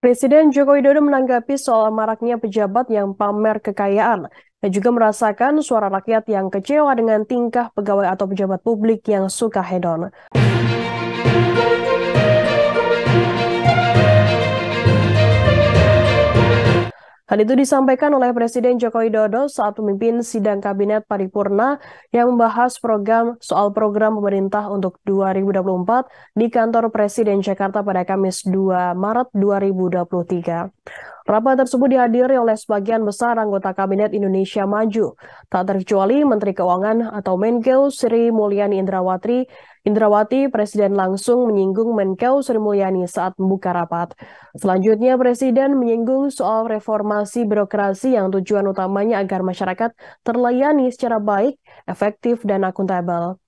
Presiden Joko Widodo menanggapi soal maraknya pejabat yang pamer kekayaan dan juga merasakan suara rakyat yang kecewa dengan tingkah pegawai atau pejabat publik yang suka hedon. Hal itu disampaikan oleh Presiden Joko Widodo saat memimpin sidang kabinet paripurna yang membahas program soal program pemerintah untuk 2024 di kantor Presiden Jakarta pada Kamis 2 Maret 2023. Rapat tersebut dihadiri oleh sebagian besar anggota Kabinet Indonesia Maju, tak terkecuali Menteri Keuangan atau Menkeu Sri Mulyani Indrawati. Indrawati, Presiden langsung menyinggung Menkeu Sri Mulyani saat membuka rapat. Selanjutnya, Presiden menyinggung soal reformasi birokrasi yang tujuan utamanya agar masyarakat terlayani secara baik, efektif, dan akuntabel.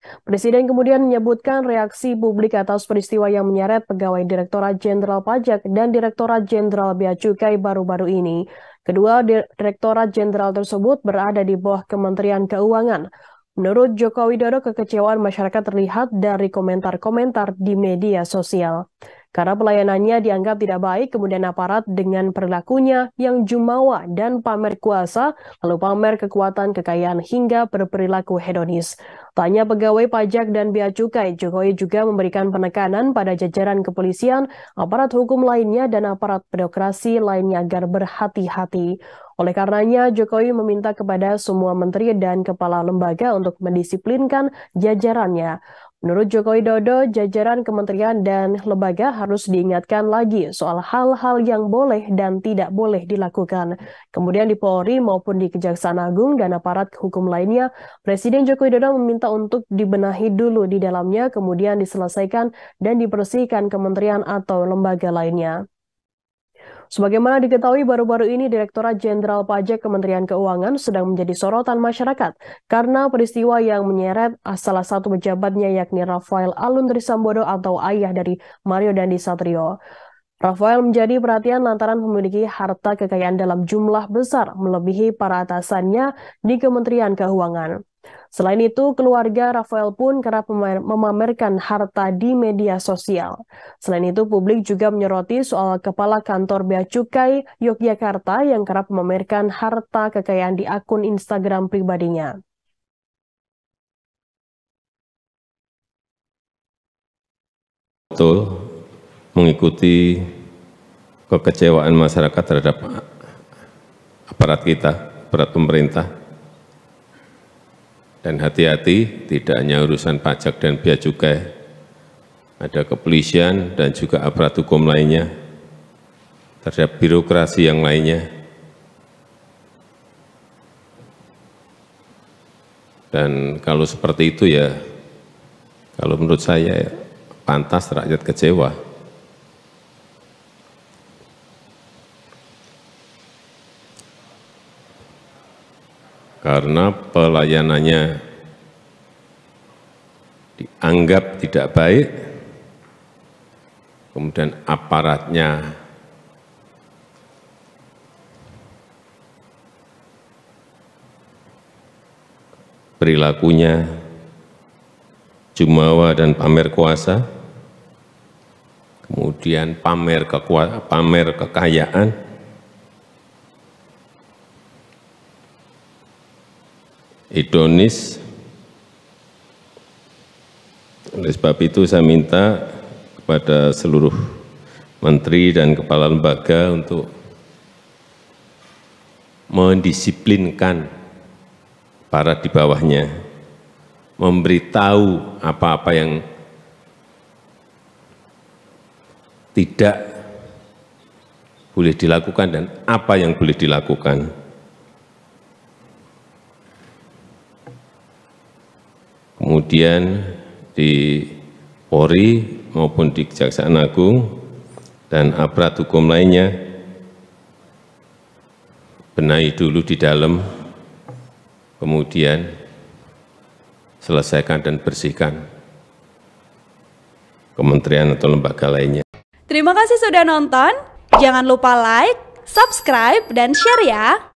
Presiden kemudian menyebutkan reaksi publik atas peristiwa yang menyeret pegawai Direktorat Jenderal Pajak dan Direktorat Jenderal Bea Cukai baru-baru ini. Kedua Direktorat Jenderal tersebut berada di bawah Kementerian Keuangan. Menurut Joko Widodo, kekecewaan masyarakat terlihat dari komentar-komentar di media sosial. Karena pelayanannya dianggap tidak baik, kemudian aparat dengan perilakunya yang jumawa dan pamer kuasa, lalu pamer kekuatan kekayaan hingga berperilaku hedonis. Tanya pegawai pajak dan bea cukai, Jokowi juga memberikan penekanan pada jajaran kepolisian, aparat hukum lainnya, dan aparat birokrasi lainnya agar berhati-hati. Oleh karenanya, Jokowi meminta kepada semua menteri dan kepala lembaga untuk mendisiplinkan jajarannya. Menurut Joko Widodo, jajaran kementerian dan lembaga harus diingatkan lagi soal hal-hal yang boleh dan tidak boleh dilakukan. Kemudian di Polri maupun di Kejaksaan Agung dan aparat hukum lainnya, Presiden Joko Widodo meminta untuk dibenahi dulu di dalamnya, kemudian diselesaikan dan dibersihkan kementerian atau lembaga lainnya. Sebagaimana diketahui baru-baru ini Direktorat Jenderal Pajak Kementerian Keuangan sedang menjadi sorotan masyarakat karena peristiwa yang menyeret ah, salah satu pejabatnya yakni Rafael Alun Trisambodo atau ayah dari Mario Dandi Satrio. Rafael menjadi perhatian lantaran memiliki harta kekayaan dalam jumlah besar melebihi para atasannya di Kementerian Keuangan. Selain itu, keluarga Rafael pun kerap memamerkan harta di media sosial. Selain itu, publik juga menyoroti soal kepala kantor Bea Cukai Yogyakarta yang kerap memamerkan harta kekayaan di akun Instagram pribadinya. Betul, mengikuti kekecewaan masyarakat terhadap aparat kita, aparat pemerintah, dan hati-hati, tidak hanya urusan pajak dan biaya juga ada kepolisian dan juga aparat hukum lainnya, terhadap birokrasi yang lainnya. Dan kalau seperti itu ya, kalau menurut saya pantas rakyat kecewa. karena pelayanannya dianggap tidak baik, kemudian aparatnya perilakunya jumawa dan pamer kuasa, kemudian pamer, kekuasaan, pamer kekayaan, Idonis. Oleh sebab itu saya minta kepada seluruh menteri dan kepala lembaga untuk mendisiplinkan para di bawahnya, memberitahu apa-apa yang tidak boleh dilakukan dan apa yang boleh dilakukan. kemudian di Polri maupun di Kejaksaan Agung dan aparat hukum lainnya benahi dulu di dalam kemudian selesaikan dan bersihkan kementerian atau lembaga lainnya. Terima kasih sudah nonton. Jangan lupa like, subscribe, dan share ya.